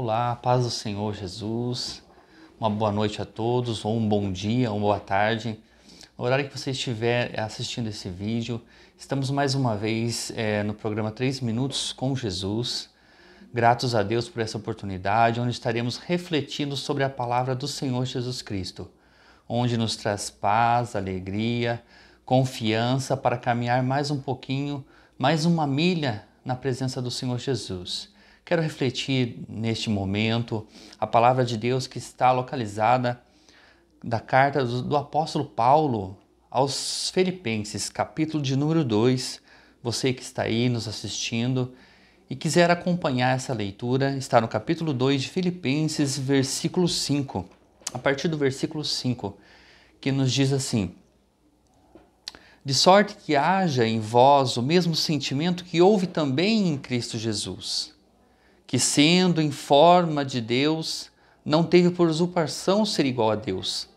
Olá, paz do Senhor Jesus. Uma boa noite a todos, ou um bom dia, uma boa tarde. No horário que você estiver assistindo esse vídeo, estamos mais uma vez é, no programa 3 Minutos com Jesus. Gratos a Deus por essa oportunidade, onde estaremos refletindo sobre a palavra do Senhor Jesus Cristo, onde nos traz paz, alegria, confiança para caminhar mais um pouquinho, mais uma milha na presença do Senhor Jesus. Quero refletir neste momento a palavra de Deus que está localizada da carta do, do apóstolo Paulo aos Filipenses, capítulo de número 2. Você que está aí nos assistindo e quiser acompanhar essa leitura, está no capítulo 2 de Filipenses, versículo 5. A partir do versículo 5, que nos diz assim: de sorte que haja em vós o mesmo sentimento que houve também em Cristo Jesus, que, sendo em forma de Deus, não teve por usurpação ser igual a Deus,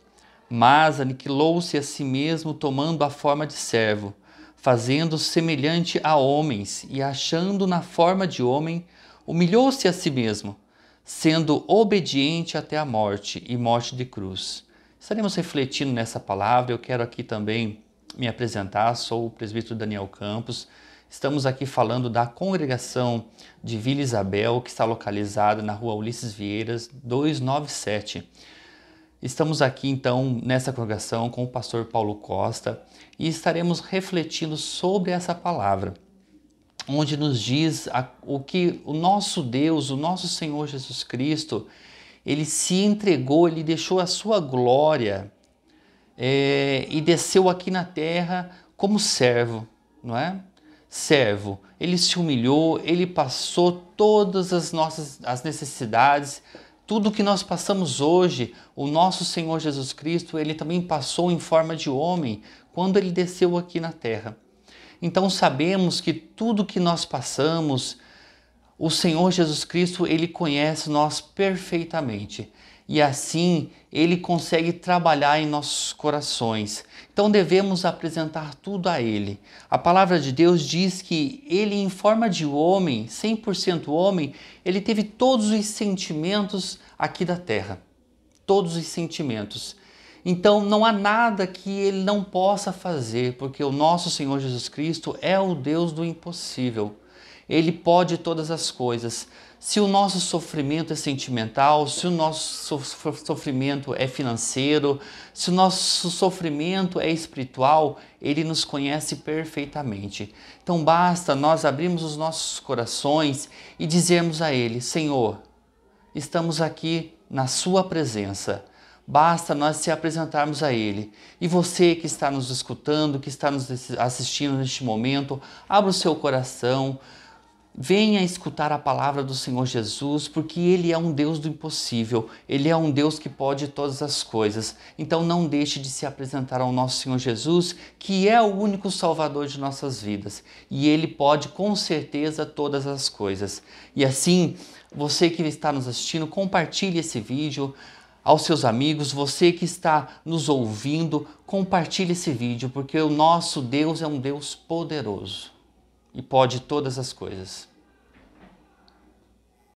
mas aniquilou-se a si mesmo, tomando a forma de servo, fazendo -se semelhante a homens, e achando na forma de homem, humilhou-se a si mesmo, sendo obediente até a morte e morte de cruz. Estaremos refletindo nessa palavra. Eu quero aqui também me apresentar. Sou o presbítero Daniel Campos. Estamos aqui falando da congregação de Vila Isabel, que está localizada na rua Ulisses Vieiras, 297. Estamos aqui então nessa congregação com o pastor Paulo Costa e estaremos refletindo sobre essa palavra, onde nos diz a, o que o nosso Deus, o nosso Senhor Jesus Cristo, ele se entregou, ele deixou a sua glória é, e desceu aqui na terra como servo, não é? servo, ele se humilhou, ele passou todas as nossas as necessidades, tudo que nós passamos hoje, o nosso Senhor Jesus Cristo, ele também passou em forma de homem quando ele desceu aqui na terra. Então sabemos que tudo que nós passamos, o Senhor Jesus Cristo, ele conhece nós perfeitamente e assim ele consegue trabalhar em nossos corações. Então devemos apresentar tudo a ele. A palavra de Deus diz que ele, em forma de homem, 100% homem, ele teve todos os sentimentos aqui da terra. Todos os sentimentos. Então não há nada que ele não possa fazer, porque o nosso Senhor Jesus Cristo é o Deus do impossível. Ele pode todas as coisas. Se o nosso sofrimento é sentimental, se o nosso sofrimento é financeiro, se o nosso sofrimento é espiritual, ele nos conhece perfeitamente. Então basta nós abrirmos os nossos corações e dizermos a ele: Senhor, estamos aqui na Sua presença. Basta nós se apresentarmos a Ele. E você que está nos escutando, que está nos assistindo neste momento, abra o seu coração, Venha escutar a palavra do Senhor Jesus, porque Ele é um Deus do impossível, Ele é um Deus que pode todas as coisas. Então não deixe de se apresentar ao nosso Senhor Jesus, que é o único Salvador de nossas vidas, e Ele pode com certeza todas as coisas. E assim, você que está nos assistindo, compartilhe esse vídeo aos seus amigos, você que está nos ouvindo, compartilhe esse vídeo, porque o nosso Deus é um Deus poderoso e pode todas as coisas.